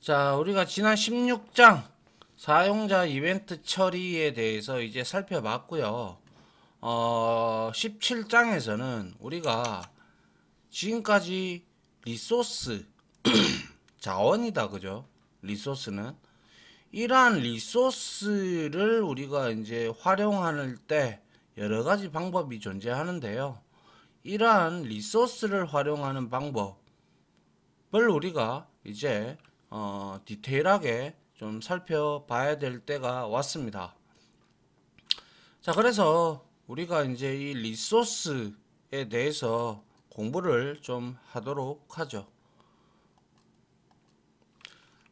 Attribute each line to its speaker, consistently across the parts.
Speaker 1: 자, 우리가 지난 16장 사용자 이벤트 처리에 대해서 이제 살펴봤고요. 어, 17장에서는 우리가 지금까지 리소스 자원이다 그죠? 리소스는 이러한 리소스를 우리가 이제 활용할 때 여러 가지 방법이 존재하는데요. 이러한 리소스를 활용하는 방법을 우리가 이제 어, 디테일하게 좀 살펴봐야 될 때가 왔습니다. 자, 그래서 우리가 이제 이 리소스에 대해서 공부를 좀 하도록 하죠.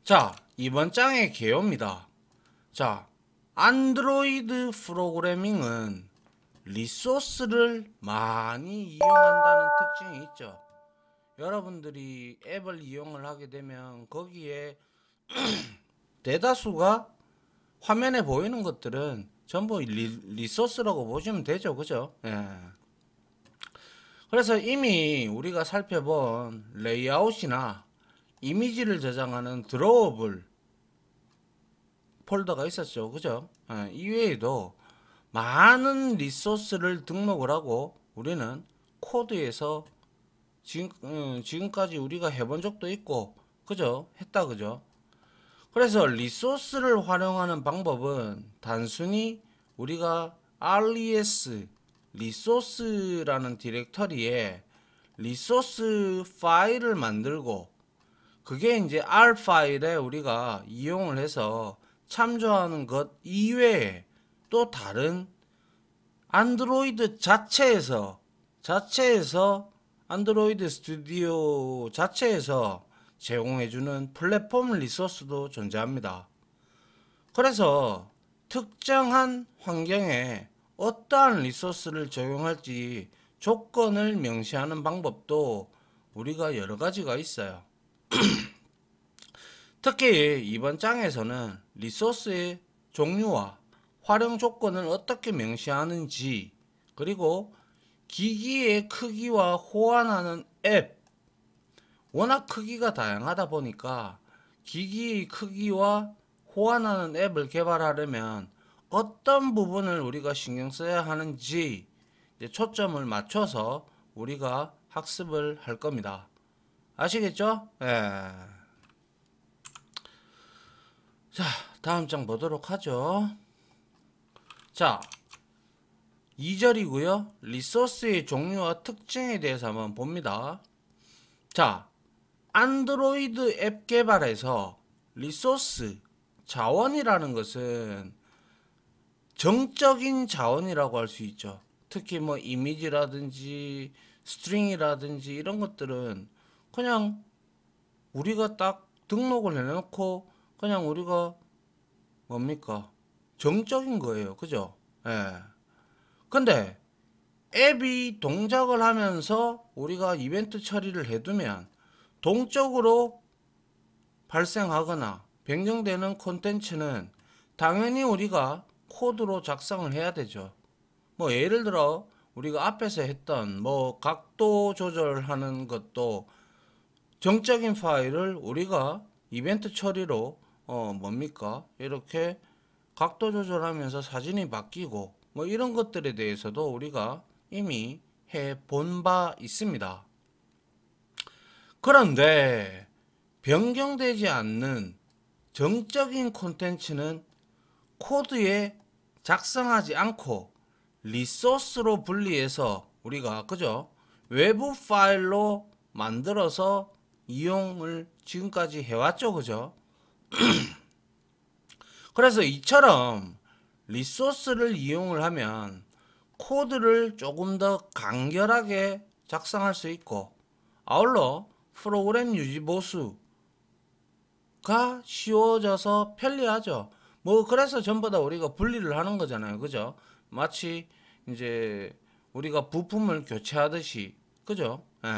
Speaker 1: 자, 이번 장의 개요입니다. 자, 안드로이드 프로그래밍은 리소스를 많이 이용한다는 특징이 있죠. 여러분들이 앱을 이용을 하게 되면 거기에 대다수가 화면에 보이는 것들은 전부 리, 소스라고 보시면 되죠. 그죠? 예. 그래서 이미 우리가 살펴본 레이아웃이나 이미지를 저장하는 드로우블 폴더가 있었죠. 그죠? 예. 이외에도 많은 리소스를 등록을 하고 우리는 코드에서 지금, 음, 지금까지 우리가 해본 적도 있고, 그죠? 했다, 그죠? 그래서 리소스를 활용하는 방법은 단순히 우리가 res, 리소스라는 디렉터리에 리소스 파일을 만들고, 그게 이제 R 파일에 우리가 이용을 해서 참조하는 것 이외에 또 다른 안드로이드 자체에서 자체에서 안드로이드 스튜디오 자체에서 제공해주는 플랫폼 리소스도 존재합니다. 그래서 특정한 환경에 어떠한 리소스를 적용할지 조건을 명시하는 방법도 우리가 여러 가지가 있어요. 특히 이번 장에서는 리소스의 종류와 활용 조건을 어떻게 명시하는지 그리고 기기의 크기와 호환하는 앱 워낙 크기가 다양하다 보니까 기기의 크기와 호환하는 앱을 개발하려면 어떤 부분을 우리가 신경 써야 하는지 초점을 맞춰서 우리가 학습을 할 겁니다. 아시겠죠? 예. 자, 다음 장 보도록 하죠. 자, 2절이고요. 리소스의 종류와 특징에 대해서 한번 봅니다. 자, 안드로이드 앱 개발에서 리소스, 자원이라는 것은 정적인 자원이라고 할 수 있죠. 특히 뭐 이미지라든지 스트링이라든지 이런 것들은 그냥 우리가 딱 등록을 해놓고 그냥 우리가 뭡니까? 정적인 거예요. 그죠? 예. 근데 앱이 동작을 하면서 우리가 이벤트 처리를 해두면 동적으로 발생하거나 변경되는 콘텐츠는 당연히 우리가 코드로 작성을 해야 되죠. 뭐 예를 들어 우리가 앞에서 했던 뭐 각도 조절하는 것도 정적인 파일을 우리가 이벤트 처리로 어 뭡니까 이렇게 각도 조절하면서 사진이 바뀌고 뭐 이런 것들에 대해서도 우리가 이미 해 본 바 있습니다. 그런데 변경되지 않는 정적인 콘텐츠는 코드에 작성하지 않고 리소스로 분리해서 우리가 그죠? 외부 파일로 만들어서 이용을 지금까지 해왔죠 그죠? 그래서 이처럼 리소스를 이용을 하면 코드를 조금 더 간결하게 작성할 수 있고 아울러 프로그램 유지 보수가 쉬워져서 편리하죠. 뭐 그래서 전부 다 우리가 분리를 하는 거잖아요. 그죠? 마치 이제 우리가 부품을 교체하듯이 그죠? 예.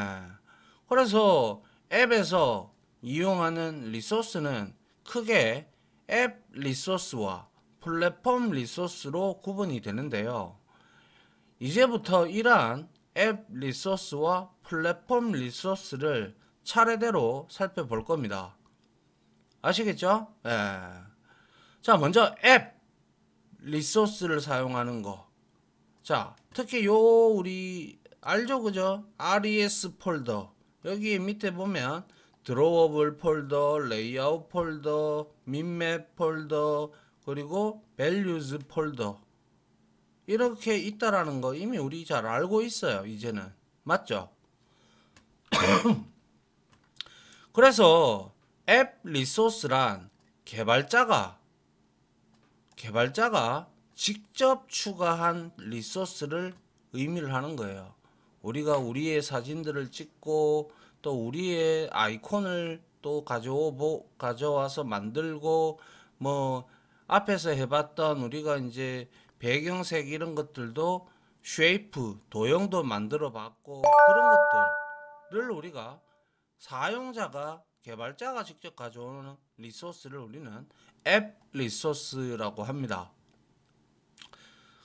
Speaker 1: 그래서 앱에서 이용하는 리소스는 크게 앱 리소스와 플랫폼 리소스로 구분이 되는데요. 이제부터 이러한 앱 리소스와 플랫폼 리소스를 차례대로 살펴볼 겁니다. 아시겠죠? 예. 자, 먼저 앱 리소스를 사용하는 거. 자, 특히 요 우리 알죠 그죠? RES 폴더. 여기 밑에 보면 드로워블 폴더, 레이아웃 폴더, 민맵 폴더, 그리고 values 폴더 이렇게 있다라는 거 이미 우리 잘 알고 있어요 이제는 맞죠? 그래서 앱 리소스란 개발자가 개발자가 직접 추가한 리소스를 의미를 하는 거예요. 우리가 우리의 사진들을 찍고 또 우리의 아이콘을 또가져 가져와서 만들고 뭐 앞에서 해봤던 우리가 이제 배경색 이런 것들도 쉐이프, 도형도 만들어 봤고 그런 것들을 우리가 사용자가 개발자가 직접 가져오는 리소스를 우리는 앱 리소스라고 합니다.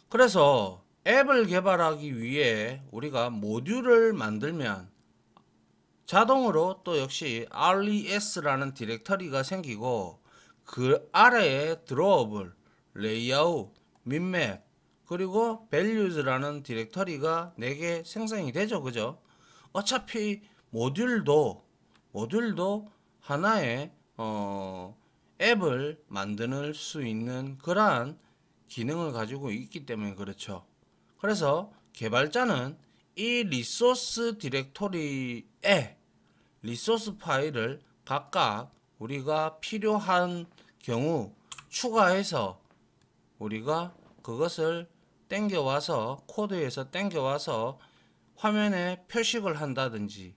Speaker 1: 그래서 앱을 개발하기 위해 우리가 모듈을 만들면 자동으로 또 역시 RES라는 디렉터리가 생기고 그 아래에 드롭을 레이아웃, 민맵, 그리고 values라는 디렉터리가 4개 생성이 되죠. 그죠? 어차피 모듈도 모듈도 하나의 어, 앱을 만드는 수 있는 그러한 기능을 가지고 있기 때문에 그렇죠. 그래서 개발자는 이 리소스 디렉토리에 리소스 파일을 각각 우리가 필요한 경우 추가해서 우리가 그것을 땡겨와서 코드에서 땡겨와서 화면에 표식을 한다든지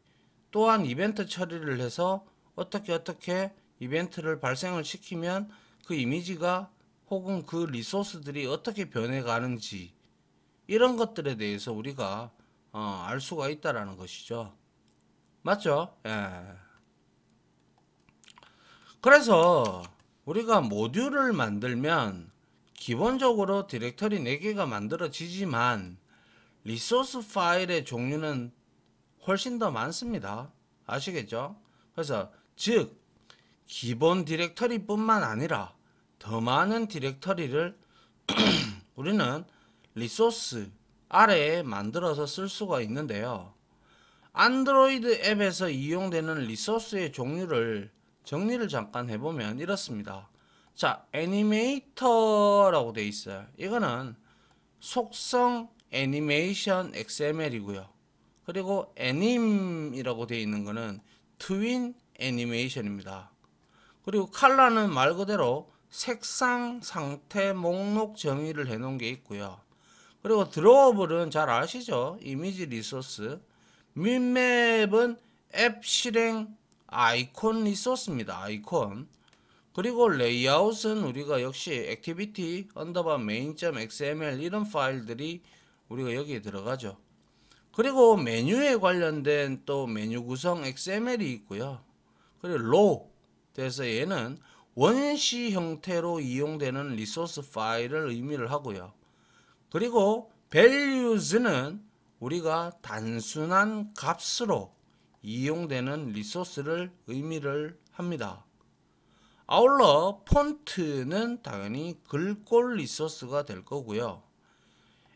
Speaker 1: 또한 이벤트 처리를 해서 어떻게 어떻게 이벤트를 발생을 시키면 그 이미지가 혹은 그 리소스들이 어떻게 변해가는지 이런 것들에 대해서 우리가 어, 알 수가 있다라는 것이죠. 맞죠? 예. 그래서 우리가 모듈을 만들면 기본적으로 디렉터리 4개가 만들어지지만 리소스 파일의 종류는 훨씬 더 많습니다. 아시겠죠? 그래서 즉 기본 디렉터리 뿐만 아니라 더 많은 디렉터리를 우리는 리소스 아래에 만들어서 쓸 수가 있는데요. 안드로이드 앱에서 이용되는 리소스의 종류를 정리를 잠깐 해보면 이렇습니다. 자, 애니메이터라고 돼 있어요. 이거는 속성 애니메이션 XML이고요. 그리고 애님이라고 돼 있는 거는 트윈 애니메이션입니다. 그리고 칼라는 말 그대로 색상, 상태, 목록 정의를 해 놓은 게 있고요. 그리고 드로우블은 잘 아시죠? 이미지 리소스. 민맵은앱 실행 아이콘리 소스입니다. 아이콘. 그리고 레이아웃은 우리가 역시 액티비티 언더바 메인 i x m l 이런 파일들이 우리가 여기에 들어가죠. 그리고 메뉴에 관련된 또 메뉴 구성 XML이 있고요. 그리고 로돼서 얘는 원시 형태로 이용되는 리소스 파일을 의미를 하고요. 그리고 values는 우리가 단순한 값으로 이용되는 리소스를 의미를 합니다. 아울러 폰트는 당연히 글꼴 리소스가 될 거고요.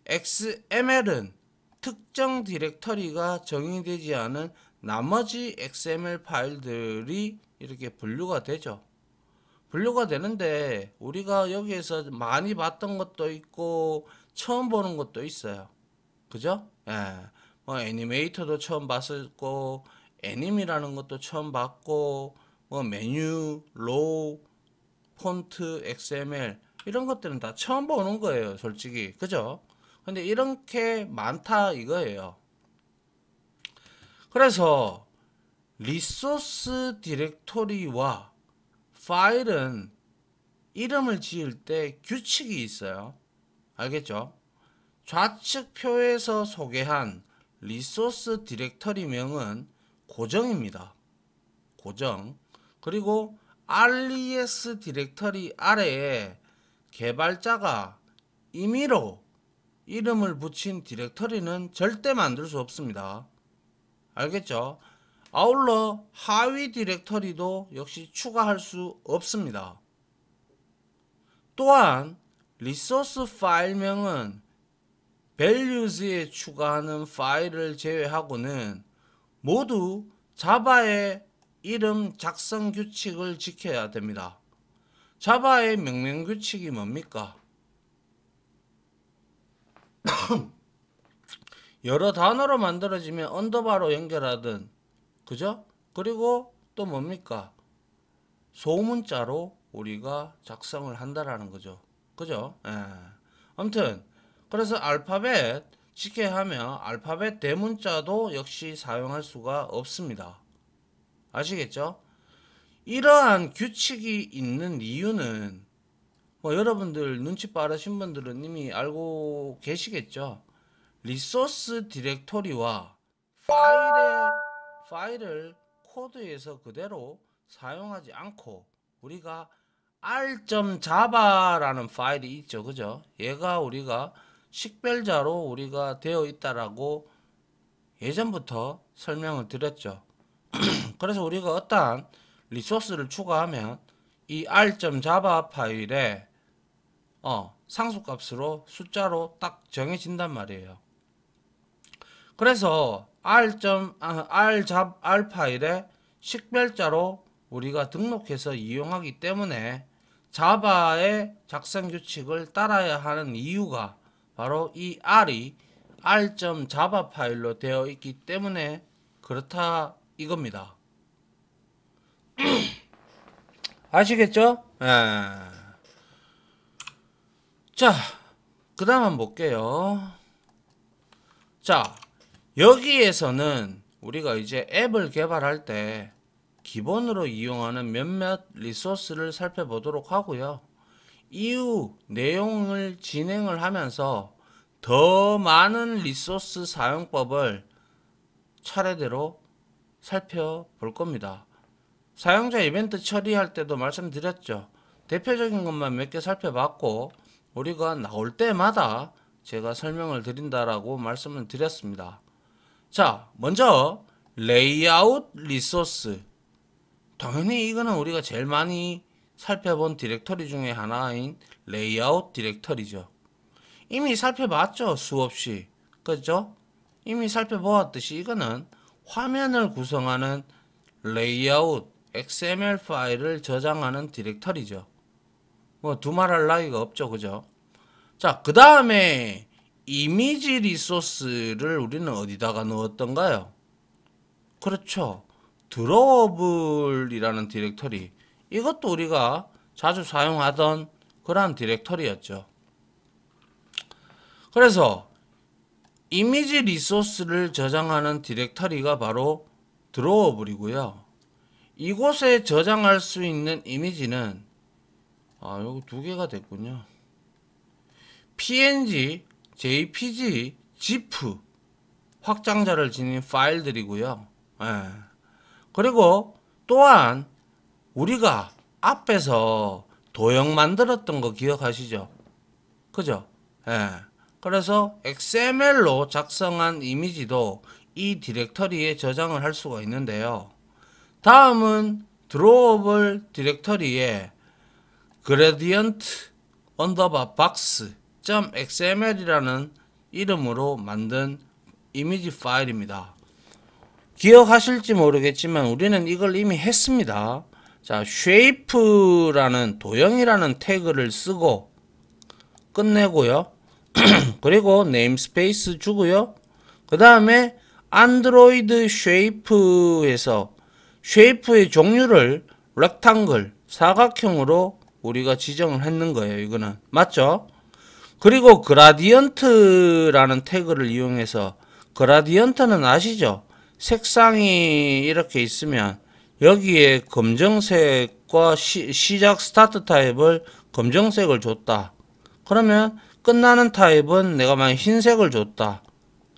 Speaker 1: XML은 특정 디렉터리가 정의되지 않은 나머지 XML 파일들이 이렇게 분류가 되죠. 분류가 되는데 우리가 여기에서 많이 봤던 것도 있고 처음 보는 것도 있어요. 그죠? 예. 뭐 애니메이터도 처음 봤었고 애니미라는 것도 처음 봤고 뭐 메뉴, 로우, 폰트, XML 이런 것들은 다 처음 보는 거예요 솔직히 그죠? 근데 이렇게 많다 이거예요 그래서 리소스 디렉토리와 파일은 이름을 지을 때 규칙이 있어요 알겠죠? 좌측 표에서 소개한 리소스 디렉터리명은 고정입니다. 고정. 그리고 RES 디렉터리 아래에 개발자가 임의로 이름을 붙인 디렉터리는 절대 만들 수 없습니다. 알겠죠? 아울러 하위 디렉터리도 역시 추가할 수 없습니다. 또한 리소스 파일명은 values에 추가하는 파일을 제외하고는 모두 자바의 이름 작성 규칙을 지켜야 됩니다. 자바의 명령 규칙이 뭡니까? 여러 단어로 만들어지면 언더바로 연결하든 그죠? 그리고 또 뭡니까? 소문자로 우리가 작성을 한다라는 거죠. 그죠? 예. 아무튼 그래서 알파벳 쉽게 하면 알파벳 대문자도 역시 사용할 수가 없습니다. 아시겠죠? 이러한 규칙이 있는 이유는 뭐 여러분들 눈치 빠르신 분들은 이미 알고 계시겠죠? 리소스 디렉토리와 파일의 파일을 코드에서 그대로 사용하지 않고 우리가 r.java라는 파일이 있죠. 그죠? 얘가 우리가 식별자로 우리가 되어 있다라고 예전부터 설명을 드렸죠. 그래서 우리가 어떠한 리소스를 추가하면 이 r.java 파일에 어, 상수값으로 숫자로 딱 정해진단 말이에요. 그래서 아, r. r, r 파일에 식별자로 우리가 등록해서 이용하기 때문에 자바의 작성 규칙을 따라야 하는 이유가 바로 이 R이 r.java 파일로 되어 있기 때문에 그렇다 이겁니다. 아시겠죠? 예. 자, 그 다음 한번 볼게요. 자, 여기에서는 우리가 이제 앱을 개발할 때 기본으로 이용하는 몇몇 리소스를 살펴보도록 하고요. 이후 내용을 진행을 하면서 더 많은 리소스 사용법을 차례대로 살펴볼 겁니다. 사용자 이벤트 처리할 때도 말씀드렸죠. 대표적인 것만 몇 개 살펴봤고 우리가 나올 때마다 제가 설명을 드린다라고 말씀을 드렸습니다. 자, 먼저 레이아웃 리소스. 당연히 이거는 우리가 제일 많이 살펴본 디렉터리 중에 하나인 레이아웃 디렉터리죠. 이미 살펴봤죠. 수없이. 그죠? 이미 살펴보았듯이 이거는 화면을 구성하는 레이아웃 XML 파일을 저장하는 디렉터리죠. 뭐 두말할 나위가 없죠. 그죠? 자, 그 다음에 이미지 리소스를 우리는 어디다가 넣었던가요? 그렇죠. 드러블이라는 디렉터리. 이것도 우리가 자주 사용하던 그러한 디렉터리였죠. 그래서 이미지 리소스를 저장하는 디렉터리가 바로 드로워블이고요. 이곳에 저장할 수 있는 이미지는 아 여기 두 개가 됐군요. PNG, JPG, ZIP 확장자를 지닌 파일들이고요. 예. 그리고 또한 우리가 앞에서 도형 만들었던 거 기억하시죠? 그죠? 예. 그래서 XML로 작성한 이미지도 이 디렉터리에 저장을 할 수가 있는데요. 다음은 드로우블 디렉터리에 gradient underbar box.xml이라는 이름으로 만든 이미지 파일입니다. 기억하실지 모르겠지만 우리는 이걸 이미 했습니다. 자, shape라는 도형이라는 태그를 쓰고 끝내고요. 그리고 네임스페이스 주고요. 그 다음에 안드로이드 쉐이프에서 쉐이프의 종류를 렉탱글 사각형으로 우리가 지정을 했는 거예요. 이거는 맞죠? 그리고 그라디언트라는 태그를 이용해서 그라디언트는 아시죠? 색상이 이렇게 있으면 여기에 검정색과 시, 작 스타트 타입을 검정색을 줬다. 그러면 끝나는 타입은 내가 만약 흰색을 줬다.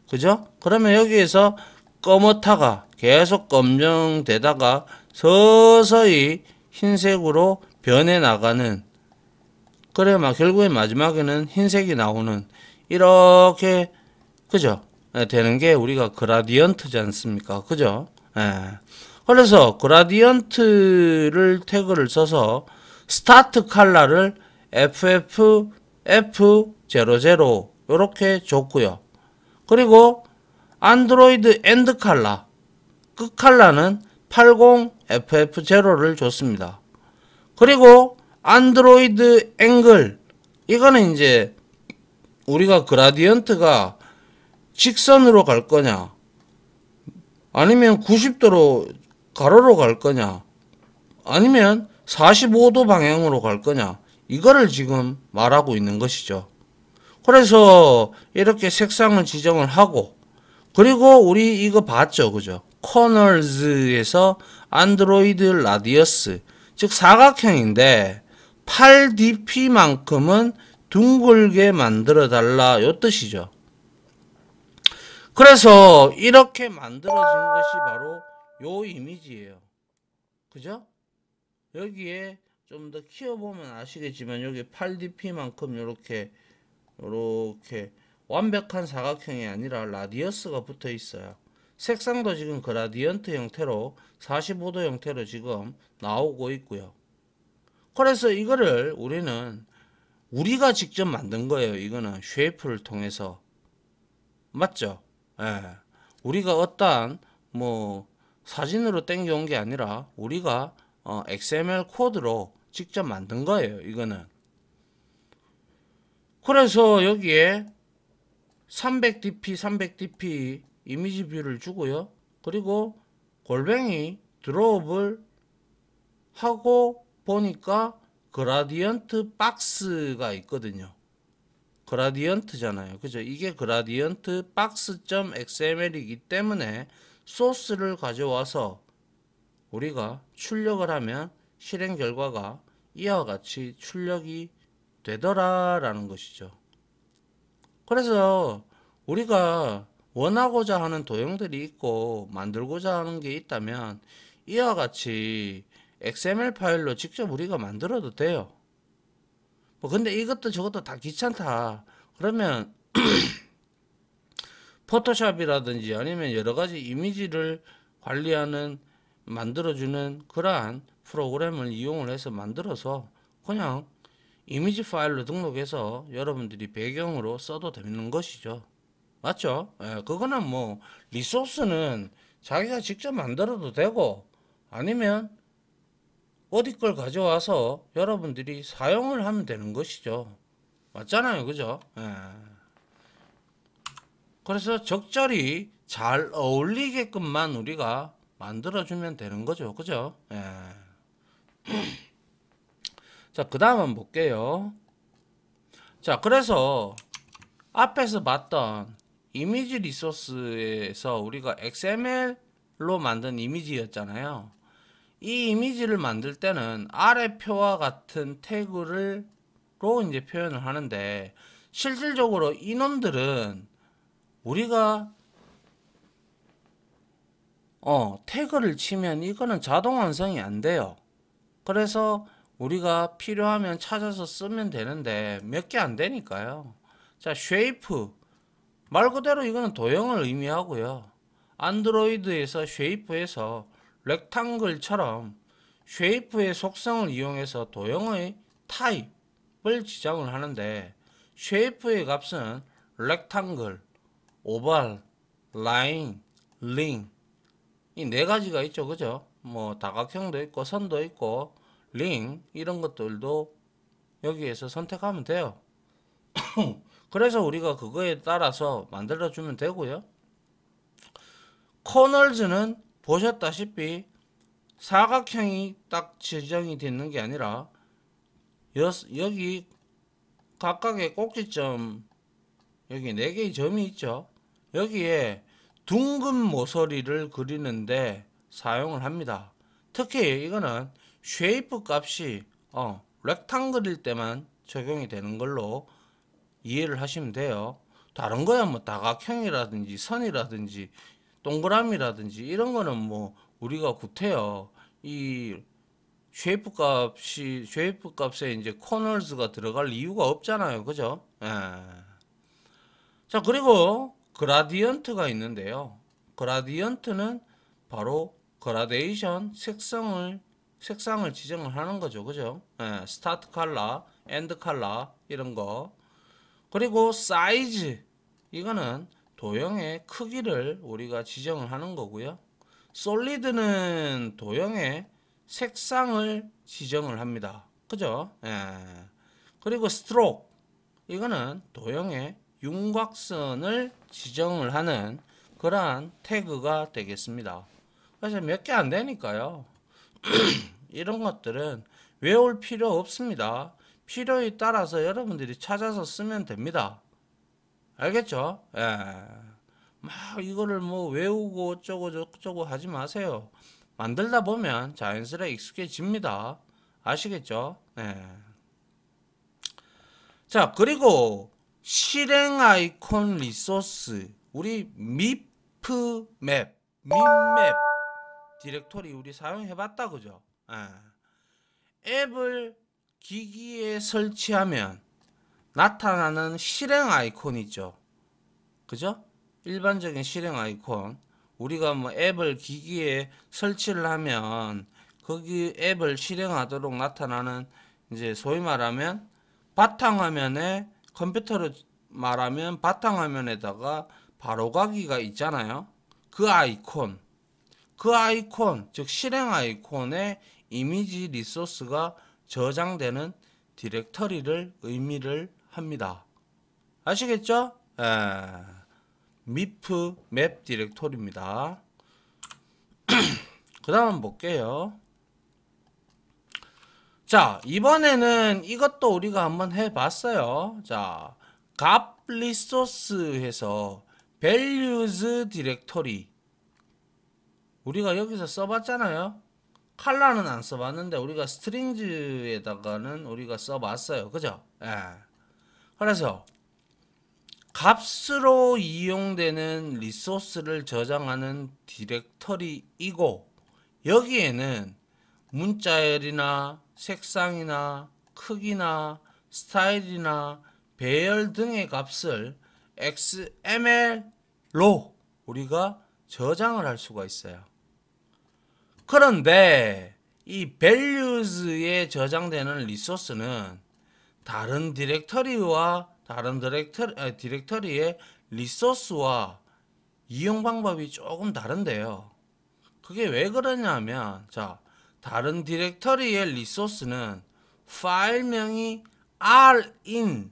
Speaker 1: 그죠? 그러면 여기에서 검어타가 계속 검정되다가 서서히 흰색으로 변해 나가는 그래 막 결국에 마지막에는 흰색이 나오는 이렇게 그죠? 예, 되는 게 우리가 그라디언트지 않습니까? 그죠? 예. 그래서 그라디언트를 태그를 써서 스타트 칼라를 FF F00 이렇게 줬고요. 그리고 안드로이드 엔드 칼라 끝 칼라는 80 FF0를 줬습니다. 그리고 안드로이드 앵글 이거는 이제 우리가 그라디언트가 직선으로 갈 거냐 아니면 90도로 가로로 갈 거냐 아니면 45도 방향으로 갈 거냐 이거를 지금 말하고 있는 것이죠. 그래서 이렇게 색상을 지정을 하고 그리고 우리 이거 봤죠. 그죠? 코널즈에서 안드로이드 라디어스 즉 사각형인데 8dp만큼은 둥글게 만들어 달라 요 뜻이죠. 그래서 이렇게 만들어진 것이 바로 요 이미지예요. 그죠? 여기에 좀 더 키워보면 아시겠지만 여기 8dp만큼 이렇게 이렇게 완벽한 사각형이 아니라 라디어스가 붙어 있어요. 색상도 지금 그라디언트 형태로 45도 형태로 지금 나오고 있고요. 그래서 이거를 우리는 우리가 직접 만든 거예요. 이거는 쉐이프를 통해서 맞죠? 예. 우리가 어떠한 뭐 사진으로 땡겨온 게 아니라 우리가 어, XML 코드로 직접 만든 거예요. 이거는. 그래서 여기에 300dp, 300dp 이미지 뷰를 주고요. 그리고 골뱅이 드롭을 하고 보니까 그라디언트 박스가 있거든요. 그라디언트잖아요. 그죠? 이게 그라디언트 박스.xml이기 때문에 소스를 가져와서 우리가 출력을 하면 실행 결과가 이와 같이 출력이 되더라라는 것이죠. 그래서 우리가 원하고자 하는 도형들이 있고 만들고자 하는 게 있다면 이와 같이 XML 파일로 직접 우리가 만들어도 돼요. 뭐 근데 이것도 저것도 다 귀찮다. 그러면 포토샵이라든지 아니면 여러 가지 이미지를 관리하는 만들어주는 그러한 프로그램을 이용을 해서 만들어서 그냥 이미지 파일로 등록해서 여러분들이 배경으로 써도 되는 것이죠. 맞죠? 예, 그거는 뭐 리소스는 자기가 직접 만들어도 되고 아니면 어디 걸 가져와서 여러분들이 사용을 하면 되는 것이죠. 맞잖아요. 그죠? 예. 그래서 적절히 잘 어울리게끔만 우리가 만들어주면 되는 거죠. 그죠? 예. 자, 그 다음 한번 볼게요. 자, 그래서 앞에서 봤던 이미지 리소스에서 우리가 XML로 만든 이미지였잖아요. 이 이미지를 만들 때는 아래 표와 같은 태그로 이제 표현을 하는데 실질적으로 이놈들은 우리가 어, 태그를 치면 이거는 자동 완성이 안 돼요. 그래서 우리가 필요하면 찾아서 쓰면 되는데 몇 개 안 되니까요. 자, 쉐이프. 말 그대로 이거는 도형을 의미하고요. 안드로이드에서 쉐이프에서 렉탱글처럼 쉐이프의 속성을 이용해서 도형의 타입을 지정을 하는데 쉐이프의 값은 렉탱글, 오발, 라인, 링. 이 네 가지가 있죠. 그죠? 뭐 다각형도 있고 선도 있고 링 이런 것들도 여기에서 선택하면 돼요. 그래서 우리가 그거에 따라서 만들어 주면 되고요. 코널즈는 보셨다시피 사각형이 딱 지정이 되는 게 아니라 여, 여기 각각의 꼭지점 여기 네 개의 점이 있죠. 여기에 둥근 모서리를 그리는데 사용을 합니다. 특히 이거는 쉐이프 값이 어, 렉탕글일 때만 적용이 되는 걸로 이해를 하시면 돼요. 다른 거야 뭐 다각형이라든지 선이라든지 동그라미라든지 이런 거는 뭐 우리가 구태여 이 쉐이프 값이 쉐이프 값에 이제 코널스가 들어갈 이유가 없잖아요. 그죠? 예. 자, 그리고 그라디언트가 있는데요. 그라디언트는 바로 그라데이션 색상을 색상을 지정을 하는 거죠. 그죠? 예, 스타트 칼라, 엔드 칼라 이런 거. 그리고 사이즈 이거는 도형의 크기를 우리가 지정을 하는 거고요. 솔리드는 도형의 색상을 지정을 합니다. 그죠? 예. 그리고 스트로크 이거는 도형의 윤곽선을 지정을 하는 그러한 태그가 되겠습니다. 그래서 몇 개 안 되니까요. 이런 것들은 외울 필요 없습니다. 필요에 따라서 여러분들이 찾아서 쓰면 됩니다. 알겠죠? 예. 막 이거를 뭐 외우고 어쩌고 저쩌고 하지 마세요. 만들다 보면 자연스레 익숙해집니다. 아시겠죠? 네. 자, 그리고 실행 아이콘 리소스 우리 미프 맵민맵 디렉토리 우리 사용해 봤다 그죠 아. 앱을 기기에 설치하면 나타나는 실행 아이콘 있죠 그죠 일반적인 실행 아이콘 우리가 뭐 앱을 기기에 설치를 하면 거기 앱을 실행하도록 나타나는 이제 소위 말하면 바탕화면에 컴퓨터로 말하면 바탕화면에다가 바로가기가 있잖아요. 그 아이콘, 그 아이콘, 즉 실행 아이콘에 이미지 리소스가 저장되는 디렉터리를 의미를 합니다. 아시겠죠? 에, 예. 미프 맵 디렉토리입니다. 그 다음 볼게요. 자 이번에는 이것도 우리가 한번 해봤어요 자값 리소스 에서 values 디렉토리 우리가 여기서 써봤잖아요 칼라는 안 써봤는데 우리가 스트링즈에다가는 우리가 써봤어요 그죠 예. 그래서 값으로 이용되는 리소스를 저장하는 디렉터리이고 여기에는 문자열이나 색상이나 크기나 스타일이나 배열 등의 값을 XML로 우리가 저장을 할 수가 있어요. 그런데 이 values에 저장되는 리소스는 다른 디렉터리와 다른 디렉터리, 아, 디렉터리의 리소스와 이용 방법이 조금 다른데요. 그게 왜 그러냐면 자 다른 디렉터리의 리소스는 파일명이 rin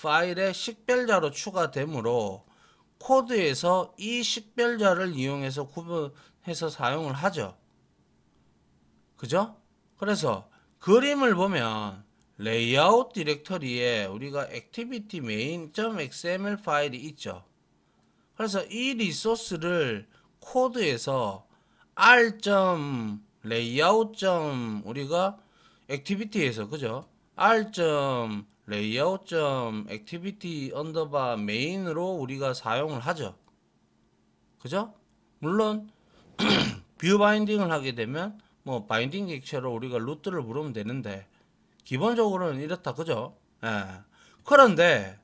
Speaker 1: 파일의 식별자로 추가되므로 코드에서 이 식별자를 이용해서 구분해서 사용을 하죠. 그죠? 그래서 그림을 보면 레이아웃 디렉터리에 우리가 액티비티 메인.xml 파일이 있죠. 그래서 이 리소스를 코드에서 r. 레이아웃 점 우리가 액티비티에서 그죠? r 점 레이아웃 점 액티비티 언더바 메인으로 우리가 사용을 하죠. 그죠? 물론 뷰 바인딩을 하게 되면 뭐 바인딩 객체로 우리가 루트를 부르면 되는데 기본적으로는 이렇다 그죠? 예. 그런데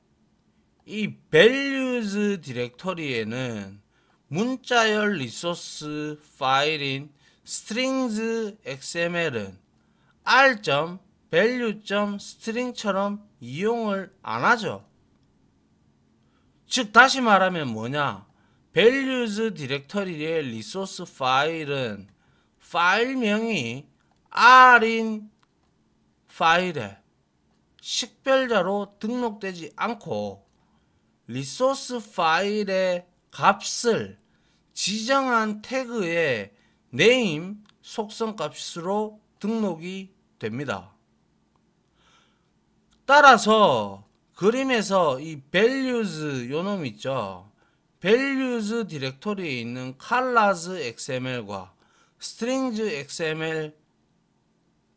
Speaker 1: 이 values 디렉터리에는 문자열 리소스 파일인 strings xml은 r. value. string처럼 이용을 안 하죠. 즉 다시 말하면 뭐냐? values 디렉터리의 리소스 파일은 파일명이 r인 파일에 식별자로 등록되지 않고 리소스 파일의 값을 지정한 태그에 네임 속성값으로 등록이 됩니다. 따라서 그림에서 이 values 요놈 있죠. values 디렉토리에 있는 colors xml과 strings xml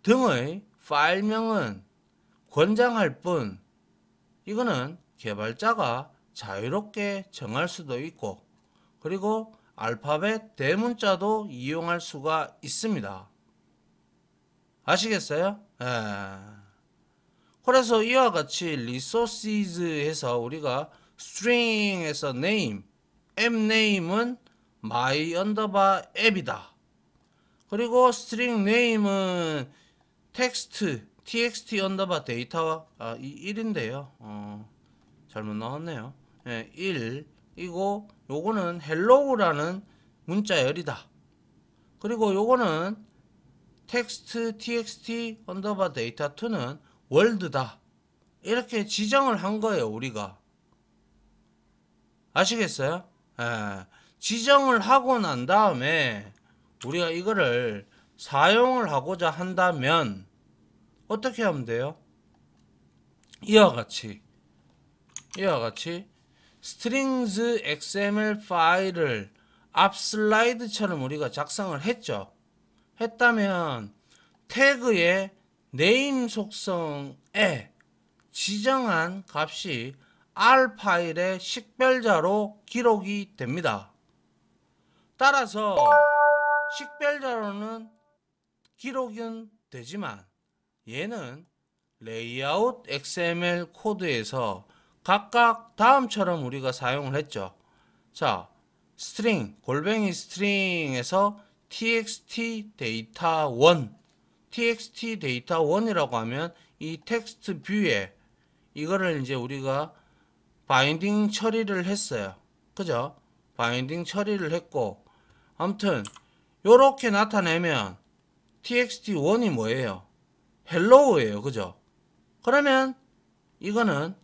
Speaker 1: 등의 파일명은 권장할 뿐 이거는 개발자가 자유롭게 정할 수도 있고 그리고 알파벳 대문자도 네 이용할 수가 있습니다. 아시겠어요? 예. 그래서 이와 같이 resources에서 우리가 string에서 name, a name은 my underbar app이다. 그리고 string name은 텍스트, txt underbar 데이터와 아, 1인데요. 어, 잘못 나왔네요. 예, 1이고 요거는 hello라는 문자열이다. 그리고 요거는 텍스트 txt 언더바 데이터 2는 월드다. 이렇게 지정을 한 거예요, 우리가. 아시겠어요? 예. 지정을 하고 난 다음에 우리가 이거를 사용을 하고자 한다면 어떻게 하면 돼요? 이와 같이 이와 같이 strings xml 파일을 앞 슬라이드처럼 우리가 작성을 했죠. 했다면 태그의 네임 속성에 지정한 값이 R 파일의 식별자로 기록이 됩니다. 따라서 식별자로는 기록은 되지만 얘는 레이아웃 XML 코드에서 각각 다음처럼 우리가 사용을 했죠. 자, 스트링, 골뱅이 스트링에서 txt 데이터 1, txt 데이터 1이라고 하면 이 텍스트 뷰에 이거를 이제 우리가 바인딩 처리를 했어요. 그죠? 바인딩 처리를 했고 아무튼 이렇게 나타내면 txt1이 뭐예요? h e l l o 예요 그죠? 그러면 이거는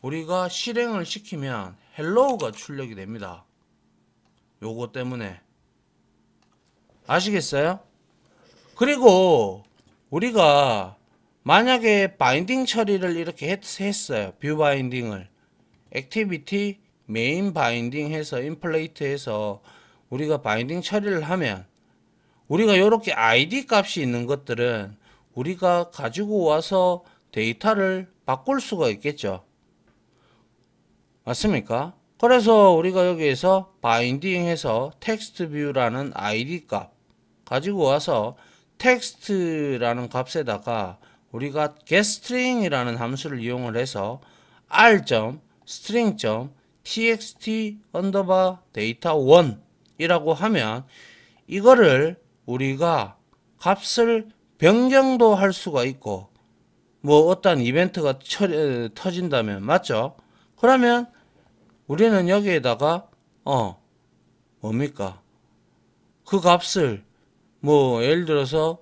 Speaker 1: 우리가 실행을 시키면 헬로우가 출력이 됩니다. 요거 때문에 아시겠어요? 그리고 우리가 만약에 바인딩 처리를 이렇게 했, 어요 뷰바인딩을 액티비티 메인 바인딩 해서 인플레이트 해서 우리가 바인딩 처리를 하면 우리가 이렇게 id 값이 있는 것들은 우리가 가지고 와서 데이터를 바꿀 수가 있겠죠. 맞습니까? 그래서 우리가 여기에서 바인딩해서 텍스트 뷰라는 id 값 가지고 와서 텍스트라는 값에다가 우리가 getString이라는 함수를 이용을 해서 r. string.txt 언더바 데이터 1이라고 하면 이거를 우리가 값을 변경도 할 수가 있고 뭐 어떤 이벤트가 처, 어, 터진다면 맞죠? 그러면 우리는 여기에다가 어 뭡니까 그 값을 뭐 예를 들어서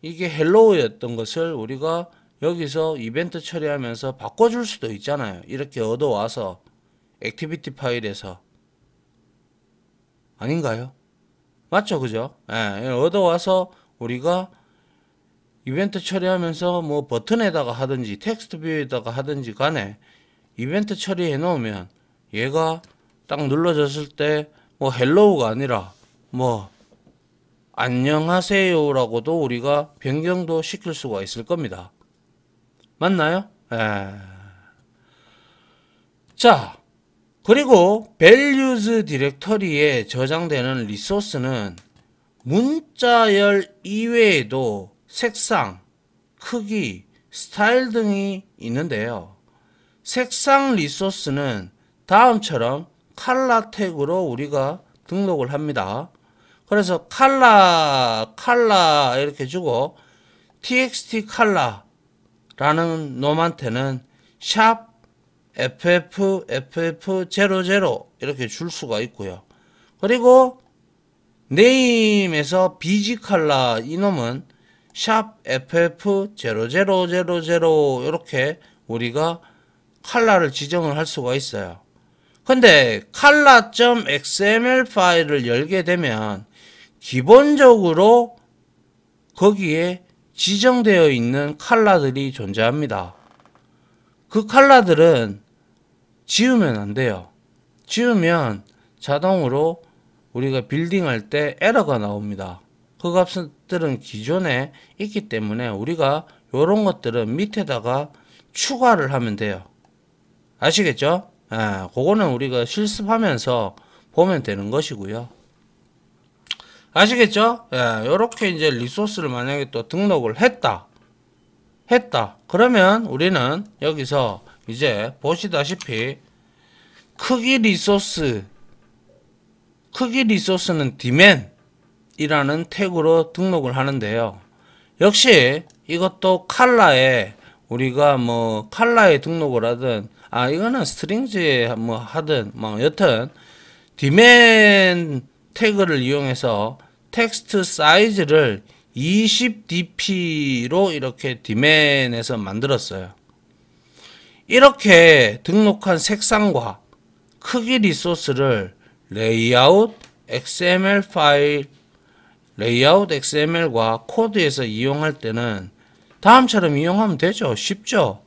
Speaker 1: 이게 헬로우였던 것을 우리가 여기서 이벤트 처리하면서 바꿔줄 수도 있잖아요 이렇게 얻어와서 액티비티 파일에서 아닌가요? 맞죠 그죠? 예, 예 얻어와서 우리가 이벤트 처리하면서 뭐 버튼에다가 하든지 텍스트 뷰에다가 하든지 간에 이벤트 처리해 놓으면 얘가 딱 눌러졌을 때 뭐 헬로우가 아니라 뭐 안녕하세요라고도 우리가 변경도 시킬 수가 있을 겁니다. 맞나요? 에... 예. 자, 그리고 values 디렉터리에 저장되는 리소스는 문자열 이외에도 색상, 크기, 스타일 등이 있는데요. 색상 리소스는 다음처럼 칼라 텍으로 우리가 등록을 합니다. 그래서 칼라 칼라 이렇게 주고 txt 칼라라는 놈한테는 샵 ffff00 이렇게 줄 수가 있고요. 그리고 네임에서 bg 칼라 이놈은 샵 ff0000 이렇게 우리가 칼라를 지정을 할 수가 있어요. 근데 칼라.xml 파일을 열게 되면 기본적으로 거기에 지정되어 있는 칼라들이 존재합니다. 그 칼라들은 지우면 안 돼요. 지우면 자동으로 우리가 빌딩할 때 에러가 나옵니다. 그 값들은 기존에 있기 때문에 우리가 이런 것들은 밑에다가 추가를 하면 돼요. 아시겠죠? 아, 그거는 우리가 실습하면서 보면 되는 것이고요. 아시겠죠? 예, 요렇게 이제 리소스를 만약에 또 등록을 했다. 했다. 그러면 우리는 여기서 이제 보시다시피 크기 리소스, 크기 리소스는 디맨이라는 태그로 등록을 하는데요. 역시 이것도 칼라에 우리가 뭐 칼라에 등록을 하든 아 이거는 스트링즈 뭐 하든 뭐 여튼 디맨 태그를 이용해서 텍스트 사이즈를 20dp로 이렇게 디맨에서 만들었어요. 이렇게 등록한 색상과 크기 리소스를 레이아웃 XML 파일 레이아웃 XML과 코드에서 이용할 때는 다음처럼 이용하면 되죠. 쉽죠.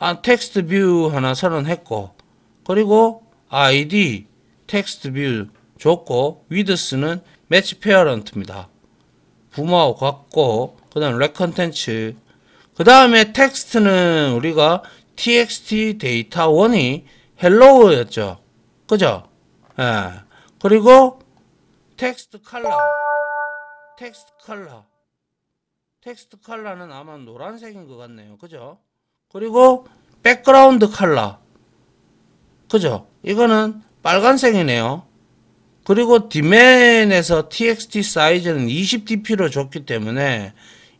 Speaker 1: 아, 텍스트 뷰 하나 선언했고 그리고 id 텍스트 뷰 줬고 위드스는 매치 페어런트입니다. 부모하고 같고 그 다음 레컨텐츠 그 다음에 텍스트는 우리가 txt 데이터 원이 헬로우였죠. 그죠? 예. 그리고 텍스트 컬러 텍스트 컬러. 텍스트 컬러는 아마 노란색인 것 같네요. 그죠? 그리고 백그라운드 컬러. 그죠? 이거는 빨간색이네요. 그리고 디맨에서 TXT 사이즈는 20dp로 줬기 때문에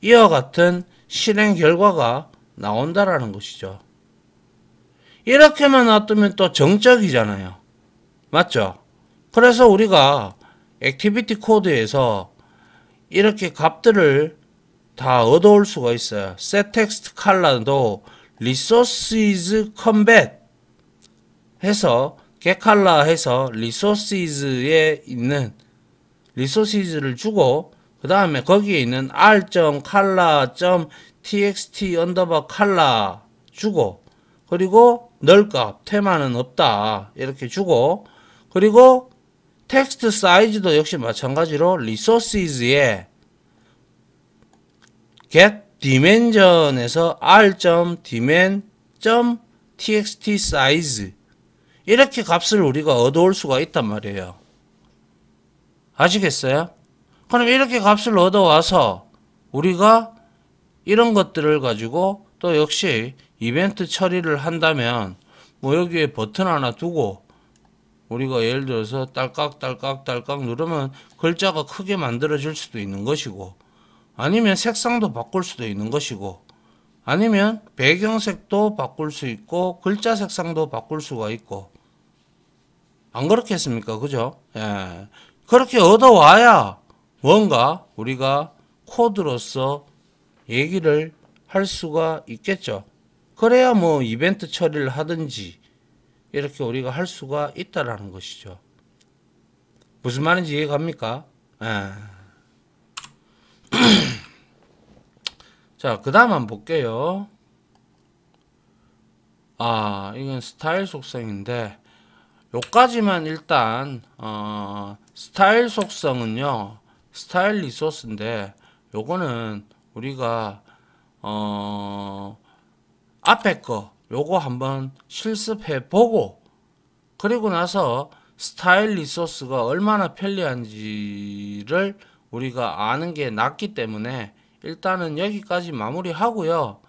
Speaker 1: 이와 같은 실행 결과가 나온다라는 것이죠. 이렇게만 놔두면 또 정적이잖아요. 맞죠? 그래서 우리가 액티비티 코드에서 이렇게 값들을 다 얻어올 수가 있어요. set text 컬러도 resources combat 해서 게칼라 해서 resources에 있는 resources를 주고 그 다음에 거기에 있는 r.color.txt 언더바 칼라 주고 그리고 널값 테마는 없다 이렇게 주고 그리고 텍스트 사이즈도 역시 마찬가지로 resources에 get dimension에서 r.dimen.txt size 이렇게 값을 우리가 얻어올 수가 있단 말이에요. 아시겠어요? 그럼 이렇게 값을 얻어와서 우리가 이런 것들을 가지고 또 역시 이벤트 처리를 한다면 뭐 여기에 버튼 하나 두고 우리가 예를 들어서 딸깍 딸깍 딸깍 누르면 글자가 크게 만들어질 수도 있는 것이고 아니면 색상도 바꿀 수도 있는 것이고 아니면 배경색도 바꿀 수 있고 글자 색상도 바꿀 수가 있고 안 그렇겠습니까 그죠 예. 그렇게 얻어와야 뭔가 우리가 코드로서 얘기를 할 수가 있겠죠 그래야 뭐 이벤트 처리를 하든지 이렇게 우리가 할 수가 있다라는 것이죠 무슨 말인지 이해갑니까 예. 자, 그 다음 한번 볼게요. 아, 이건 스타일 속성인데, 요까지만 일단, 어, 스타일 속성은요, 스타일 리소스인데, 요거는 우리가, 어, 앞에 거, 요거 한번 실습해 보고, 그리고 나서 스타일 리소스가 얼마나 편리한지를 우리가 아는 게 낫기 때문에 일단은 여기까지 마무리하고요.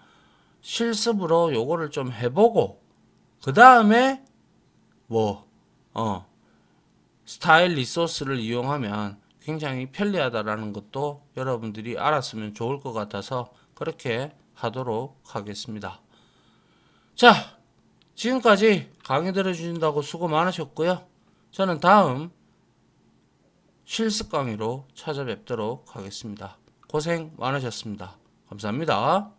Speaker 1: 실습으로 요거를 좀 해보고 그 다음에 뭐 어, 스타일 리소스를 이용하면 굉장히 편리하다라는 것도 여러분들이 알았으면 좋을 것 같아서 그렇게 하도록 하겠습니다. 자, 지금까지 강의 들어주신다고 수고 많으셨고요. 저는 다음 실습 강의로 찾아뵙도록 하겠습니다. 고생 많으셨습니다. 감사합니다.